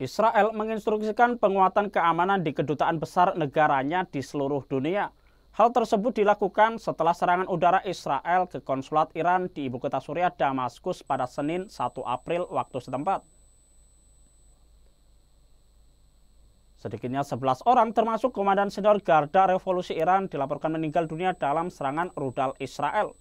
Israel menginstruksikan penguatan keamanan di kedutaan besar negaranya di seluruh dunia. Hal tersebut dilakukan setelah serangan udara Israel ke konsulat Iran di ibu kota Suriah Damaskus pada Senin 1 April waktu setempat. Sedikitnya 11 orang termasuk komandan senior Garda Revolusi Iran dilaporkan meninggal dunia dalam serangan rudal Israel.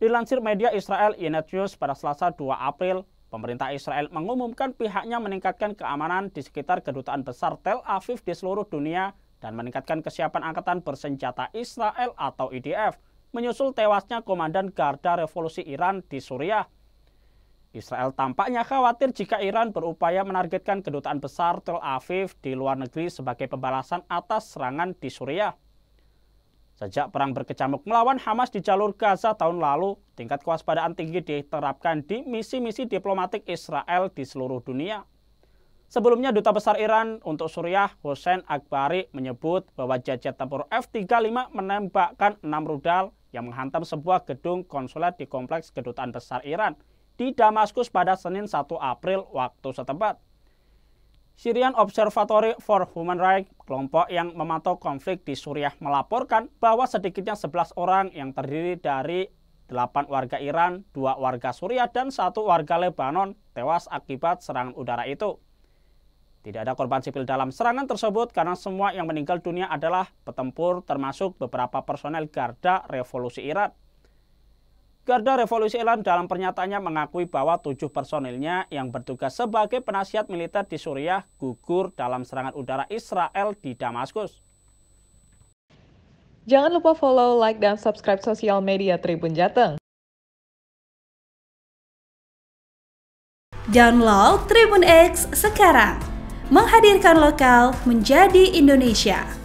Dilansir media Israel Inet News pada Selasa 2 April, Pemerintah Israel mengumumkan pihaknya meningkatkan keamanan di sekitar kedutaan besar Tel Aviv di seluruh dunia dan meningkatkan kesiapan Angkatan Bersenjata Israel atau IDF e menyusul tewasnya Komandan Garda Revolusi Iran di Suriah. Israel tampaknya khawatir jika Iran berupaya menargetkan kedutaan besar Tel Aviv di luar negeri sebagai pembalasan atas serangan di Suriah. Sejak perang berkecamuk melawan Hamas di jalur Gaza tahun lalu, tingkat kewaspadaan tinggi diterapkan di misi-misi diplomatik Israel di seluruh dunia. Sebelumnya Duta Besar Iran untuk Suriah Hossein Akbari menyebut bahwa jajet tempur F-35 menembakkan enam rudal yang menghantam sebuah gedung konsulat di Kompleks Kedutaan Besar Iran di Damaskus pada Senin 1 April waktu setempat. Syrian Observatory for Human Rights, kelompok yang memantau konflik di Suriah melaporkan bahwa sedikitnya 11 orang yang terdiri dari 8 warga Iran, 2 warga Suriah, dan 1 warga Lebanon tewas akibat serangan udara itu. Tidak ada korban sipil dalam serangan tersebut karena semua yang meninggal dunia adalah petempur termasuk beberapa personel Garda Revolusi Iran. Garda Revolusi Iran dalam pernyataannya mengakui bahwa tujuh personilnya yang bertugas sebagai penasihat militer di Suriah gugur dalam serangan udara Israel di Damaskus. Jangan lupa follow, like, dan subscribe sosial media Tribun Jateng. Download Tribun X sekarang. Menghadirkan lokal menjadi Indonesia.